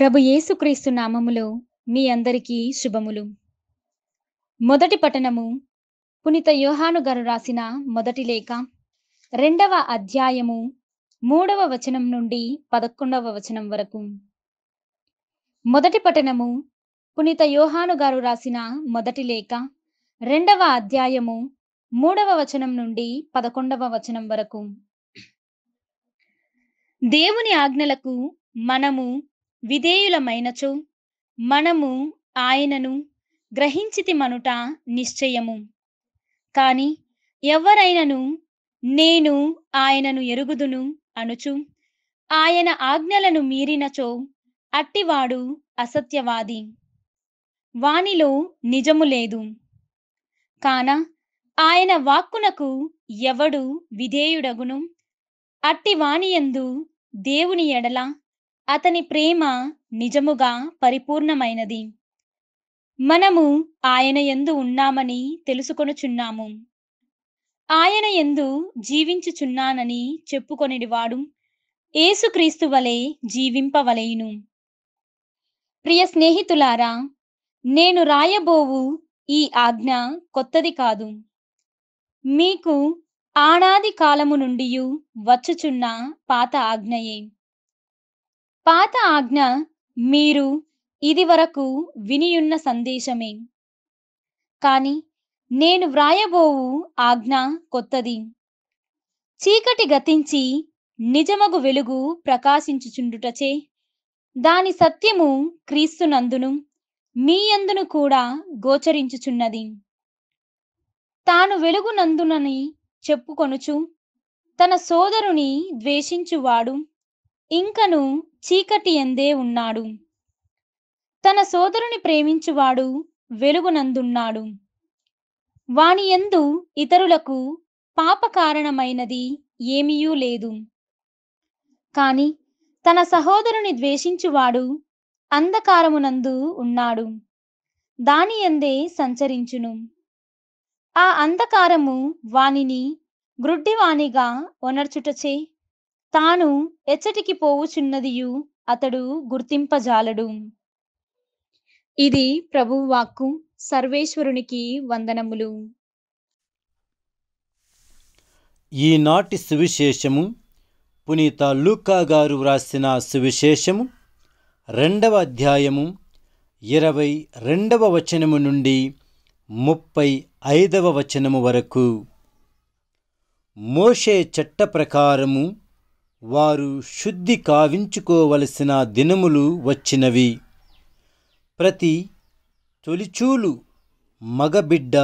ప్రభు యేసుక్రీస్తు నామములో మీ అందరికీ శుభములు మొదటి పట్టణము పునిత యోహాను గారు రాసిన మొదటి లేఖ రెండవ అధ్యాయము మూడవ వచనం నుండి పదకొండవ వచనం వరకు మొదటి పట్టణము పునిత యోహాను గారు రాసిన మొదటి లేఖ రెండవ అధ్యాయము మూడవ వచనం నుండి పదకొండవ వచనం వరకు దేవుని ఆజ్ఞలకు మనము విధేయులమైనచో మనము ఆయనను గ్రహించితి మనుట నిశ్చయము కాని ఎవరైనను నేను ఆయనను ఎరుగుదును అనుచు ఆయన ఆజ్ఞలను మీరినచో అట్టివాడు అసత్యవాది వానిలో నిజము లేదు కాన ఆయన వాక్కునకు ఎవడు విధేయుడగును అట్టి వానియందు దేవుని ఎడల అతని ప్రేమ నిజముగా పరిపూర్ణమైనది మనము ఆయన ఎందు ఉన్నామని తెలుసుకొనుచున్నాము ఆయన ఎందు జీవించుచున్నానని చెప్పుకొనిడివాడు ఏసుక్రీస్తు వలె జీవింపవలేను ప్రియ స్నేహితులారా నేను రాయబోవు ఈ ఆజ్ఞ కొత్తది కాదు మీకు ఆనాది కాలము నుండి వచ్చుచున్న పాత ఆజ్ఞయే పాత ఆజ్ఞ మీరు ఇది వరకు వినియున్న సందేశమే కాని నేను వ్రాయబోవు ఆజ్ఞ కొత్తది చీకటి గతించి నిజమగు వెలుగు ప్రకాశించుచుండుటచే దాని సత్యము క్రీస్తునందును మీ అందును కూడా గోచరించుచున్నది తాను వెలుగునందునని చెప్పుకొనుచు తన సోదరుని ద్వేషించువాడు ఇంకను చీకటి ఎందే ఉన్నాడు తన సోదరుని ప్రేమించువాడు వెలుగునందున్నాడు వాని ఎందు ఇతరులకు పాప కారణమైనది ఏమీయూ లేదు కాని తన సహోదరుని ద్వేషించువాడు అంధకారమునందు ఉన్నాడు దాని ఎందే సంచరించును ఆ అంధకారము వానిని గ్రుడ్డివానిగా ఒనర్చుటచే తాను ఎచ్చటికి పోవుచున్నదియు అతడు గుర్తింపజాలడు ఇది ప్రభువాక్కు సర్వేశ్వరునికి వందనములు ఈనాటి సువిశేషము పునీత లూకా గారు వ్రాసిన సువిశేషము రెండవ అధ్యాయము ఇరవై రెండవ వచనము నుండి ముప్పై ఐదవ వచనము వరకు మోషే చట్ట ప్రకారము వారు శుద్ధి కావించుకోవలసిన దినములు వచ్చినవి ప్రతి తొలిచూలు మగబిడ్డ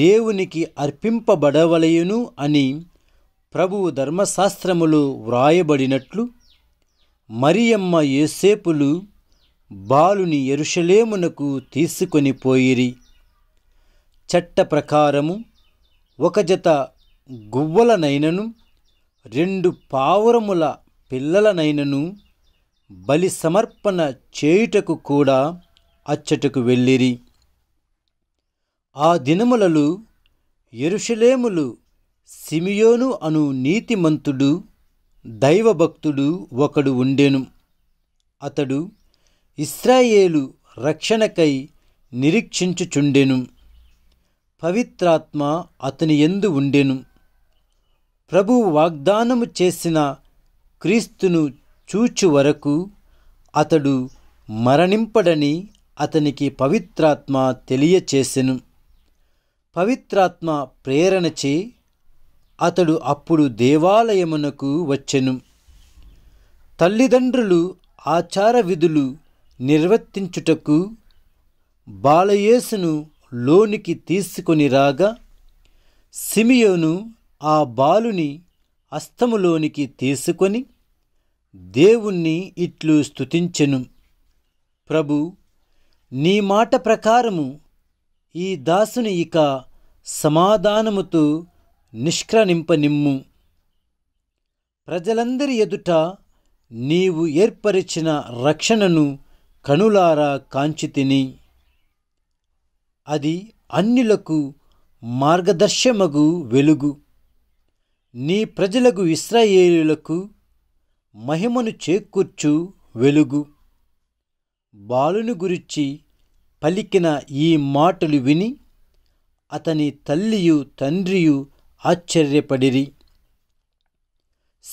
దేవునికి అర్పింపబడవలయును అని ప్రభువు ధర్మశాస్త్రములో వ్రాయబడినట్లు మరియమ్మ యేసేపులు బాలుని ఎరుషలేమునకు తీసుకొని పోయిరి చట్ట ప్రకారము ఒక జత గువ్వలనైనను రెండు పావురముల పిల్లలనైనను బలి సమర్పణ చేయుటకు కూడా అచ్చటకు వెళ్ళిరి ఆ దినములలో ఎరుషలేములు సిమియోను అను నీతిమంతుడు దైవభక్తుడు ఒకడు ఉండెను అతడు ఇస్రాయేలు రక్షణకై నిరీక్షించుచుండెను పవిత్రాత్మ అతని ఎందు ఉండెను ప్రభువు వాగ్దానము చేసిన క్రీస్తును చూచు వరకు అతడు మరణింపడని అతనికి పవిత్రాత్మ తెలియచేసెను పవిత్రాత్మ ప్రేరణచే అతడు అప్పుడు దేవాలయమునకు వచ్చెను తల్లిదండ్రులు ఆచార విధులు నిర్వర్తించుటకు బాలయేసును లోనికి తీసుకొని రాగా సిమియోను ఆ బాలుని అస్తములోనికి తీసుకొని దేవుణ్ణి ఇట్లు స్తుతించెను ప్రభు నీ మాట ప్రకారము ఈ దాసుని ఇక సమాధానముతో నిష్క్రనింపనిమ్ము ప్రజలందరి ఎదుట నీవు ఏర్పరిచిన రక్షణను కనులారా కాంచితిని అది అన్యులకు మార్గదర్శమగు వెలుగు నీ ప్రజలకు ఇస్రాయేలులకు మహిమను చేకూర్చు వెలుగు బాలుని గురించి పలికిన ఈ మాటలు విని అతని తల్లియు తండ్రియు ఆశ్చర్యపడిరి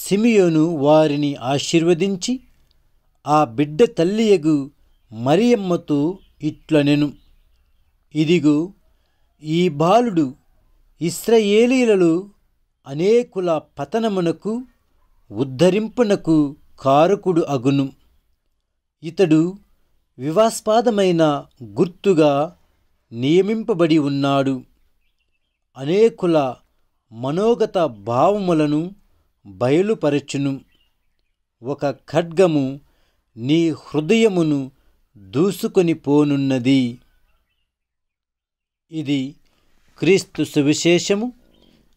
సిమియోను వారిని ఆశీర్వదించి ఆ బిడ్డ తల్లియగు మరియమ్మతో ఇట్లనెను ఇదిగో ఈ బాలుడు ఇస్రయేలీలలో అనేకుల పతనమునకు ఉద్ధరింపునకు కారకుడు అగును ఇతడు వివాస్పాదమైన గుర్తుగా నియమింపబడి ఉన్నాడు అనేకుల మనోగత భావములను బయలుపరచును ఒక ఖడ్గము నీ హృదయమును దూసుకొని పోనున్నది ఇది క్రీస్తు సువిశేషము